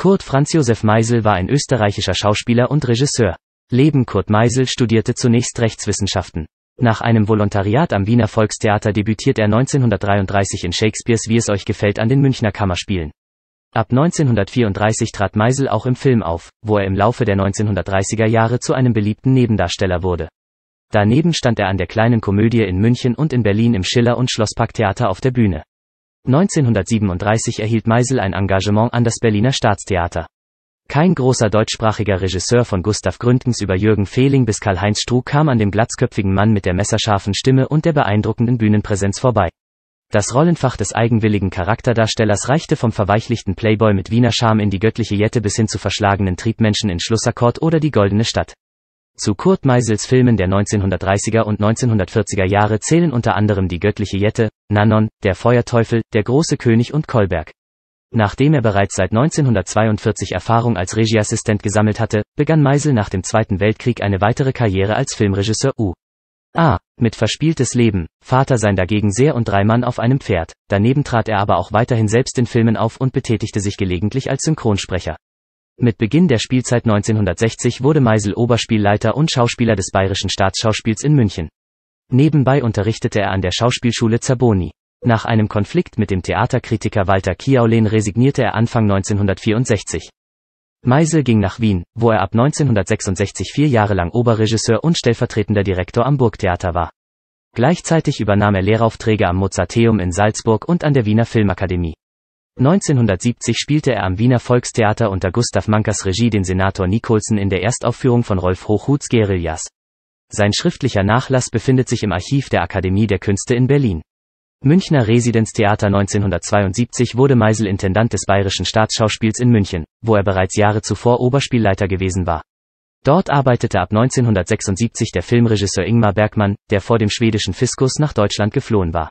Kurt Franz Josef Meisel war ein österreichischer Schauspieler und Regisseur. Leben Kurt Meisel studierte zunächst Rechtswissenschaften. Nach einem Volontariat am Wiener Volkstheater debütiert er 1933 in Shakespeares Wie es euch gefällt an den Münchner Kammerspielen. Ab 1934 trat Meisel auch im Film auf, wo er im Laufe der 1930er Jahre zu einem beliebten Nebendarsteller wurde. Daneben stand er an der kleinen Komödie in München und in Berlin im Schiller- und Schlossparktheater auf der Bühne. 1937 erhielt Meisel ein Engagement an das Berliner Staatstheater. Kein großer deutschsprachiger Regisseur von Gustav Gründgens über Jürgen Fehling bis Karl-Heinz Struh kam an dem glatzköpfigen Mann mit der messerscharfen Stimme und der beeindruckenden Bühnenpräsenz vorbei. Das Rollenfach des eigenwilligen Charakterdarstellers reichte vom verweichlichten Playboy mit Wiener Charme in die göttliche Jette bis hin zu verschlagenen Triebmenschen in Schlussakkord oder die Goldene Stadt. Zu Kurt Meisels Filmen der 1930er und 1940er Jahre zählen unter anderem Die göttliche Jette, Nanon, Der Feuerteufel, Der große König und Kolberg. Nachdem er bereits seit 1942 Erfahrung als Regieassistent gesammelt hatte, begann Meisel nach dem Zweiten Weltkrieg eine weitere Karriere als Filmregisseur U. A. Mit Verspieltes Leben, Vater sein dagegen sehr und drei Mann auf einem Pferd, daneben trat er aber auch weiterhin selbst in Filmen auf und betätigte sich gelegentlich als Synchronsprecher. Mit Beginn der Spielzeit 1960 wurde Meisel Oberspielleiter und Schauspieler des Bayerischen Staatsschauspiels in München. Nebenbei unterrichtete er an der Schauspielschule Zerboni. Nach einem Konflikt mit dem Theaterkritiker Walter Kiaulin resignierte er Anfang 1964. Meisel ging nach Wien, wo er ab 1966 vier Jahre lang Oberregisseur und stellvertretender Direktor am Burgtheater war. Gleichzeitig übernahm er Lehraufträge am Mozarteum in Salzburg und an der Wiener Filmakademie. 1970 spielte er am Wiener Volkstheater unter Gustav Mankers Regie den Senator Nikolson in der Erstaufführung von Rolf Hochhuths Guerillas. Sein schriftlicher Nachlass befindet sich im Archiv der Akademie der Künste in Berlin. Münchner Residenztheater 1972 wurde Meisel Intendant des Bayerischen Staatsschauspiels in München, wo er bereits Jahre zuvor Oberspielleiter gewesen war. Dort arbeitete ab 1976 der Filmregisseur Ingmar Bergmann, der vor dem schwedischen Fiskus nach Deutschland geflohen war.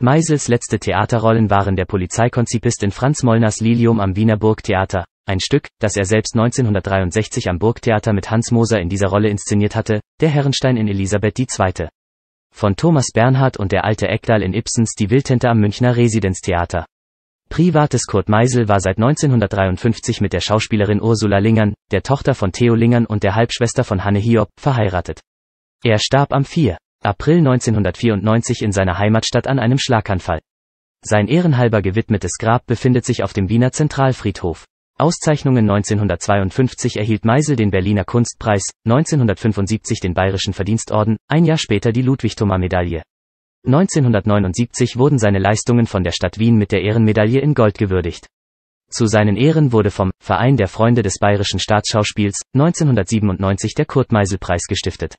Meisels letzte Theaterrollen waren der Polizeikonzipist in Franz Mollners Lilium am Wiener Burgtheater, ein Stück, das er selbst 1963 am Burgtheater mit Hans Moser in dieser Rolle inszeniert hatte, der Herrenstein in Elisabeth II. Von Thomas Bernhard und der alte Eckdal in Ibsens Die Wildtente am Münchner Residenztheater. Privates Kurt Meisel war seit 1953 mit der Schauspielerin Ursula Lingern, der Tochter von Theo Lingern und der Halbschwester von Hanne Hiob, verheiratet. Er starb am 4. April 1994 in seiner Heimatstadt an einem Schlaganfall. Sein ehrenhalber gewidmetes Grab befindet sich auf dem Wiener Zentralfriedhof. Auszeichnungen 1952 erhielt Meisel den Berliner Kunstpreis, 1975 den Bayerischen Verdienstorden, ein Jahr später die Ludwig-Thoma-Medaille. 1979 wurden seine Leistungen von der Stadt Wien mit der Ehrenmedaille in Gold gewürdigt. Zu seinen Ehren wurde vom Verein der Freunde des Bayerischen Staatsschauspiels 1997 der Kurt-Meisel-Preis gestiftet.